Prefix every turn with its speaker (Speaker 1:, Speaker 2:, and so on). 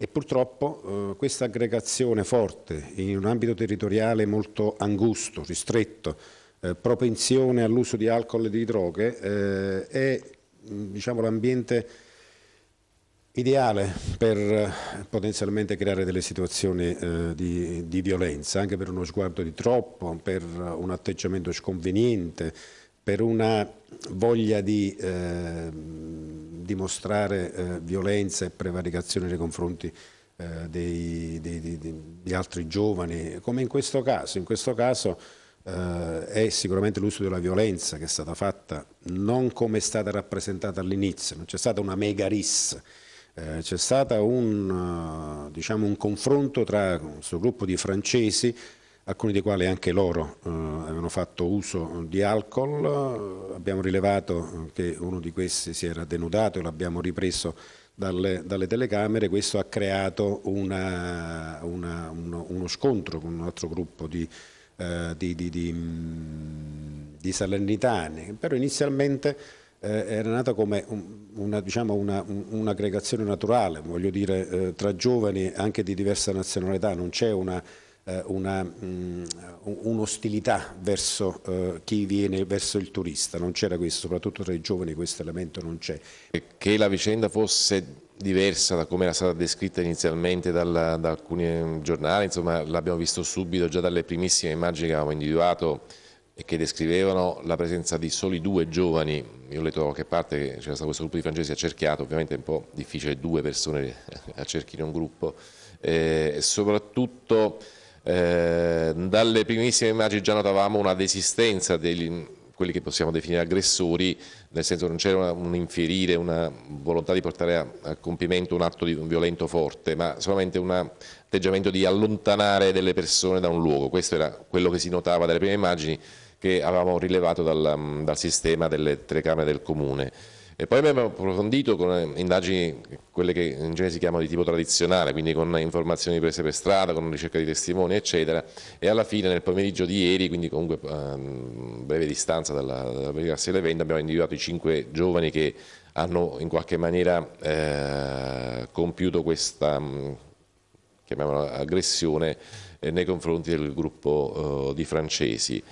Speaker 1: E purtroppo eh, questa aggregazione forte in un ambito territoriale molto angusto, ristretto, eh, propensione all'uso di alcol e di droghe eh, è mm, diciamo, l'ambiente ideale per eh, potenzialmente creare delle situazioni eh, di, di, violenza, anche per uno sguardo di troppo, per un atteggiamento sconveniente, per una voglia di eh, dimostrare eh, violenza e prevaricazione nei confronti eh, dei, dei, dei, di altri giovani, come in questo caso. In questo caso eh, è sicuramente l'uso della violenza che è stata fatta, non come è stata rappresentata all'inizio, non c'è stata una mega rissa, eh, c'è stato un, eh, diciamo, un confronto tra questo gruppo di francesi alcuni dei quali anche loro eh, avevano fatto uso di alcol, abbiamo rilevato che uno di questi si era denudato e l'abbiamo ripreso dalle, dalle, telecamere, questo ha creato una, una, uno, uno, scontro con un altro gruppo di, eh, di, di, di mm, salernitani, però inizialmente eh, era nata come una, diciamo una, un'aggregazione naturale, voglio dire, eh, tra giovani anche di diversa nazionalità, non c'è una eh, mm, un'ostilità un verso eh, chi viene, verso il turista, non c'era questo, soprattutto tra i giovani questo elemento non c'è. Che la vicenda fosse diversa da come era stata
Speaker 2: descritta inizialmente dalla, da alcuni eh, giornali, insomma l'abbiamo visto subito già dalle primissime immagini che avevamo individuato e che descrivevano la presenza di soli due giovani, io ho letto da qualche parte che c'era stato questo gruppo di francesi accerchiato, ovviamente è un po' difficile due persone accerchino un gruppo, eh, soprattutto Ehm, dalle primissime immagini già notavamo una desistenza degli, quelli che possiamo definire aggressori, nel senso che non c'era un infierire, una volontà di portare a, a compimento un atto di, un violento forte, ma solamente un atteggiamento di allontanare delle persone da un luogo. Questo era quello che si notava dalle prime immagini che avevamo rilevato dal, dal sistema delle telecamere del comune. E poi abbiamo approfondito con eh, indagini, quelle che in genere si chiamano di tipo tradizionale, quindi con informazioni prese per strada, con ricerca di testimoni, eccetera, e alla fine nel pomeriggio di ieri, quindi comunque a ehm, breve distanza dalla verificarsi dell'evento, abbiamo individuato i cinque giovani che hanno in qualche maniera eh, compiuto questa, mm, aggressione eh, nei confronti del gruppo eh, di francesi.